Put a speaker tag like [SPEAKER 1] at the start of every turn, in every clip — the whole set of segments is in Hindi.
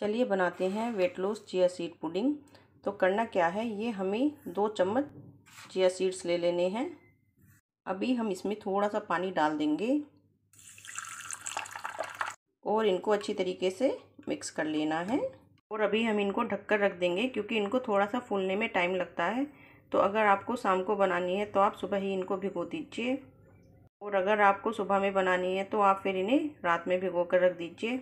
[SPEAKER 1] चलिए बनाते हैं weight loss chia seed pudding तो करना क्या है ये हमें दो चम्मच चिया सीड्स ले लेने हैं अभी हम इसमें थोड़ा सा पानी डाल देंगे और इनको अच्छी तरीके से मिक्स कर लेना है और अभी हम इनको ढककर रख देंगे क्योंकि इनको थोड़ा सा फूलने में टाइम लगता है तो अगर आपको शाम को बनानी है तो आप सुबह ही इनको भिगो दीजिए और अगर आपको सुबह में बनानी है तो आप फिर इन्हें रात में भिगो कर रख दीजिए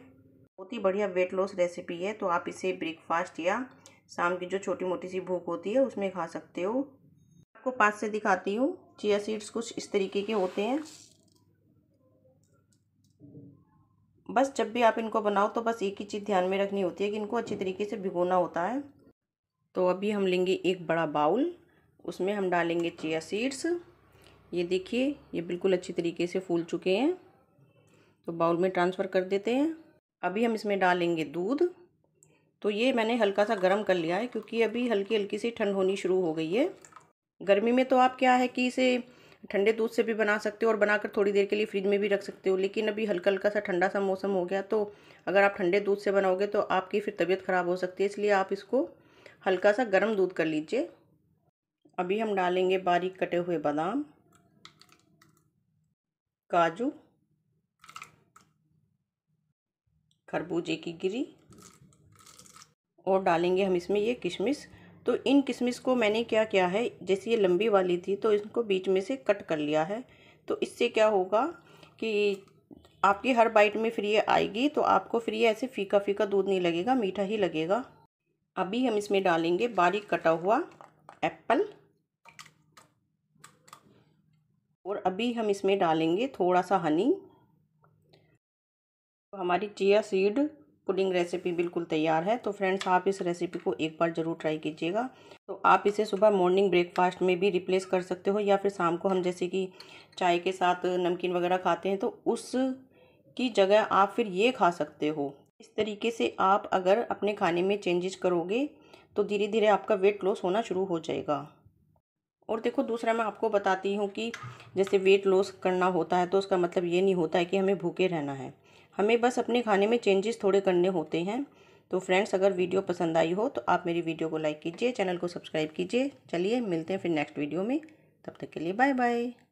[SPEAKER 1] बहुत ही बढ़िया वेट लॉस रेसिपी है तो आप इसे ब्रेकफास्ट या शाम की जो छोटी मोटी सी भूख होती है उसमें खा सकते हो आपको पास से दिखाती हूँ चिया सीड्स कुछ इस तरीके के होते हैं बस जब भी आप इनको बनाओ तो बस एक ही चीज़ ध्यान में रखनी होती है कि इनको अच्छी तरीके से भिगोना होता है तो अभी हम लेंगे एक बड़ा बाउल उसमें हम डालेंगे चिया सीड्स ये देखिए ये बिल्कुल अच्छी तरीके से फूल चुके हैं तो बाउल में ट्रांसफ़र कर देते हैं अभी हम इसमें डालेंगे दूध तो ये मैंने हल्का सा गर्म कर लिया है क्योंकि अभी हल्की हल्की सी ठंड होनी शुरू हो गई है गर्मी में तो आप क्या है कि इसे ठंडे दूध से भी बना सकते हो और बनाकर थोड़ी देर के लिए फ्रिज में भी रख सकते हो लेकिन अभी हल्का हल्का सा ठंडा सा मौसम हो गया तो अगर आप ठंडे दूध से बनाओगे तो आपकी फिर तबीयत ख़राब हो सकती है इसलिए आप इसको हल्का सा गर्म दूध कर लीजिए अभी हम डालेंगे बारीक कटे हुए बादाम काजू खरबूजे की गिरी और डालेंगे हम इसमें ये किशमिश तो इन किशमिश को मैंने क्या किया है जैसे ये लंबी वाली थी तो इनको बीच में से कट कर लिया है तो इससे क्या होगा कि आपकी हर बाइट में फ्री आएगी तो आपको फ्री ऐसे फीका फीका दूध नहीं लगेगा मीठा ही लगेगा अभी हम इसमें डालेंगे बारीक कटा हुआ एप्पल और अभी हम इसमें डालेंगे थोड़ा सा हनी हमारी चिया सीड पुडिंग रेसिपी बिल्कुल तैयार है तो फ्रेंड्स आप इस रेसिपी को एक बार ज़रूर ट्राई कीजिएगा तो आप इसे सुबह मॉर्निंग ब्रेकफास्ट में भी रिप्लेस कर सकते हो या फिर शाम को हम जैसे कि चाय के साथ नमकीन वगैरह खाते हैं तो उस की जगह आप फिर ये खा सकते हो इस तरीके से आप अगर अपने खाने में चेंजेस करोगे तो धीरे धीरे आपका वेट लॉस होना शुरू हो जाएगा और देखो दूसरा मैं आपको बताती हूँ कि जैसे वेट लॉस करना होता है तो उसका मतलब ये नहीं होता है कि हमें भूखे रहना है हमें बस अपने खाने में चेंजेस थोड़े करने होते हैं तो फ्रेंड्स अगर वीडियो पसंद आई हो तो आप मेरी वीडियो को लाइक कीजिए चैनल को सब्सक्राइब कीजिए चलिए मिलते हैं फिर नेक्स्ट वीडियो में तब तक के लिए बाय बाय